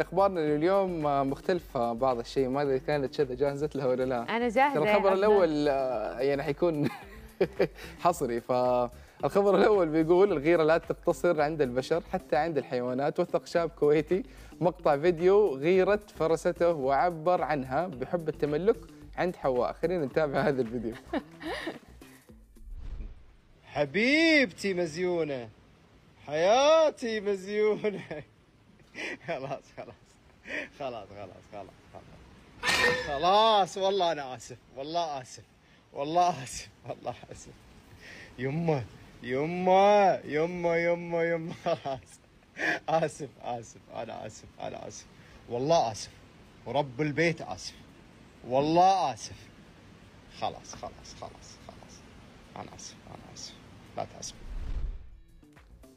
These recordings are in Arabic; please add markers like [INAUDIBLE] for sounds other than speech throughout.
اخبارنا لليوم آه، مختلفه بعض الشيء ما ادري كانت شذا جاهزت لها ولا لا انا جاهزه الخبر الاول آه، يعني حيكون [LAUGHS] حصري فالخبر الاول بيقول الغيره لا تقتصر عند البشر حتى عند الحيوانات وثق شاب كويتي مقطع فيديو غيره فرسته وعبر عنها بحب التملك عند حواء خلينا نتابع هذا الفيديو حبيبتي مزيونه حياتي مزيونه خلاص خلاص خلاص خلاص خلاص خلاص خلاص والله انا اسف والله اسف والله اسف والله اسف يمه يمه يمه يمه يمه خلاص اسف اسف انا اسف انا اسف والله اسف ورب البيت اسف والله اسف خلاص خلاص خلاص خلاص انا اسف انا اسف لا تاسف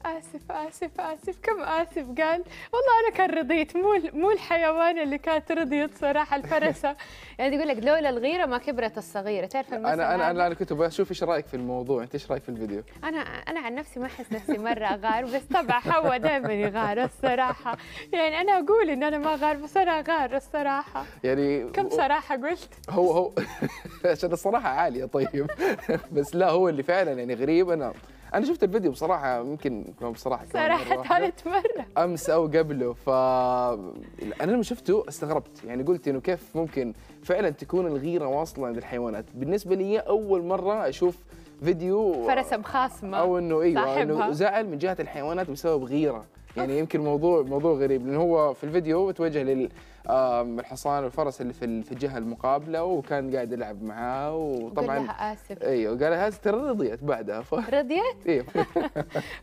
آسف آسف آسف كم آسف قال والله أنا كان رضيت مو مو الحيوان اللي كانت رضيت صراحة الفرسة [LAUGHS] يعني يقول لك لولا الغيرة ما كبرت الصغيرة تعرف أنا أنا أنا, أنا كنت بشوف إيش رأيك في الموضوع أنت إيش رأيك في الفيديو أنا أنا عن نفسي ما أحس نفسي مرة أغار بس طبعا حوا دائما يغار الصراحة يعني أنا أقول إن أنا ما أغار بس أنا أغار الصراحة يعني كم صراحة قلت هو هو [LAUGHS] عشان الصراحة عالية طيب [LAUGHS] بس لا هو اللي فعلا يعني غريب أنا انا شفت الفيديو بصراحه يمكن بصراحه صراحه ثالث مره امس او قبله ف انا لما شفته استغربت يعني قلت انه كيف ممكن فعلا تكون الغيره واصله عند الحيوانات بالنسبه لي اول مره اشوف فيديو فرسه مخاصمه او انه ايوه انه زعل من جهه الحيوانات بسبب غيره يعني يمكن موضوع موضوع غريب لأنه هو في الفيديو توجه للحصان والفرس اللي في في الجهة المقابلة وكان قاعد يلعب معاه وطبعا قال لها آسف أيوه قال لها آسف ترى رضيت بعدها ف... رضيت؟ أيوه خلينا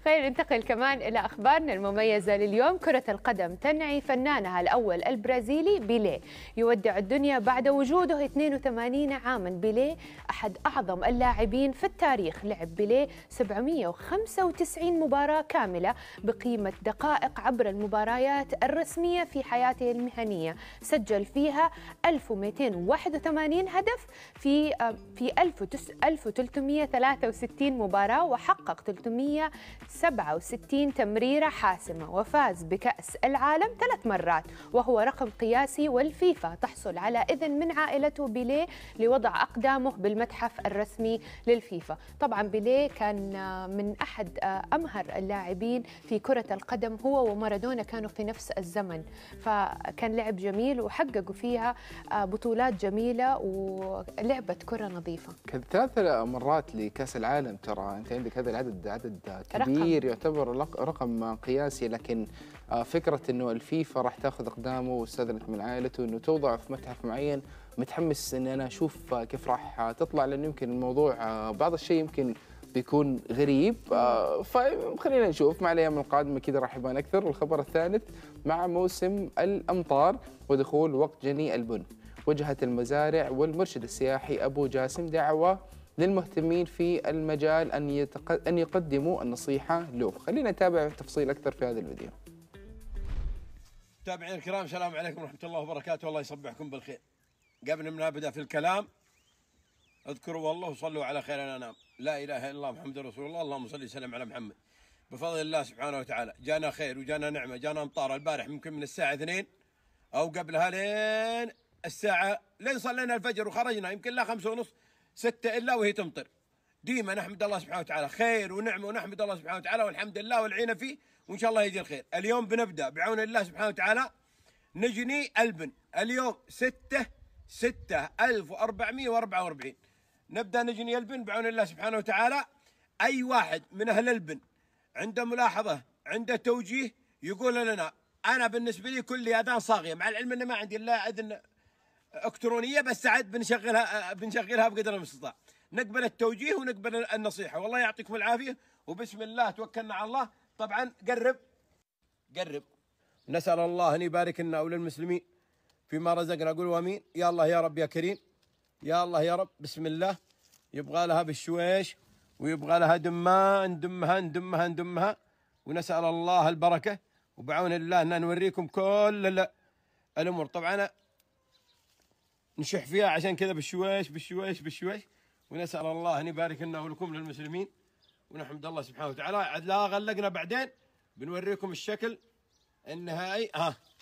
[LAUGHS] طيب، ننتقل كمان إلى أخبارنا المميزة لليوم كرة القدم تنعي فنانها الأول البرازيلي بيليه يودع الدنيا بعد وجوده 82 عاما بيليه أحد أعظم اللاعبين في التاريخ لعب بيليه 795 مباراة كاملة بقيمة دقيقة دقائق عبر المباريات الرسمية في حياته المهنية سجل فيها 1281 هدف في في 1363 مباراة وحقق 367 تمريرة حاسمة وفاز بكأس العالم ثلاث مرات وهو رقم قياسي والفيفا تحصل على إذن من عائلته بيليه لوضع أقدامه بالمتحف الرسمي للفيفا طبعا بيليه كان من أحد آه، أمهر اللاعبين في كرة القدم عدم هو ومارادونا كانوا في نفس الزمن فكان لعب جميل وحققوا فيها آه، بطولات جميله ولعبه كره نظيفه ثلاث مرات لكاس العالم ترى انت عندك هذا العدد عدد كبير رقم. يعتبر رقم قياسي لكن آه، فكره انه الفيفا راح تاخذ اقدامه واستاذنت من عائلته انه توضع في متحف معين متحمس ان انا اشوف كيف راح تطلع لانه يمكن الموضوع آه، بعض الشيء يمكن بيكون غريب آه، فخلينا نشوف مع الايام القادمه كذا راح يبان اكثر والخبر الثالث مع موسم الامطار ودخول وقت جني البن وجهت المزارع والمرشد السياحي ابو جاسم دعوه للمهتمين في المجال ان ان يقدموا النصيحه له خلينا نتابع تفصيل اكثر في هذا الفيديو متابعينا الكرام السلام عليكم ورحمه الله وبركاته الله يصبحكم بالخير قبل ما نبدا في الكلام اذكروا الله وصلوا على خير الانام لا اله الا الله محمد رسول الله اللهم صل وسلم على محمد بفضل الله سبحانه وتعالى جانا خير وجانا نعمه جانا امطار البارح يمكن من الساعه 2 او قبلها لين الساعه لين صلينا الفجر وخرجنا يمكن لا خمسة ونص ستة الا وهي تمطر ديما نحمد الله سبحانه وتعالى خير ونعمه ونحمد الله سبحانه وتعالى والحمد لله والعين فيه وان شاء الله يجي الخير اليوم بنبدا بعون الله سبحانه وتعالى نجني البن اليوم ستة ستة ألف وأربعمية وأربعة وأربعين نبدا نجني البن بعون الله سبحانه وتعالى اي واحد من اهل البن عنده ملاحظه عنده توجيه يقول لنا انا بالنسبه لي كلي اذان صاغيه مع العلم اني ما عندي الا اذن الكترونيه بس عاد بنشغلها بنشغلها بقدر المستطاع نقبل التوجيه ونقبل النصيحه والله يعطيكم العافيه وبسم الله توكلنا على الله طبعا قرب قرب نسال الله ان يبارك لنا وللمسلمين فيما رزقنا قول امين يا الله يا رب يا كريم يا الله يا رب بسم الله يبغى لها بالشويش ويبغى لها دماء ندمها ندمها ندمها ونسأل الله البركة وبعون الله أن نوريكم كل الأمور طبعا نشح فيها عشان كذا بالشويش بالشويش بالشويش ونسأل الله أن يبارك لنا ولكم للمسلمين ونحمد الله سبحانه وتعالى عاد لا غلقنا بعدين بنوريكم الشكل النهائي ها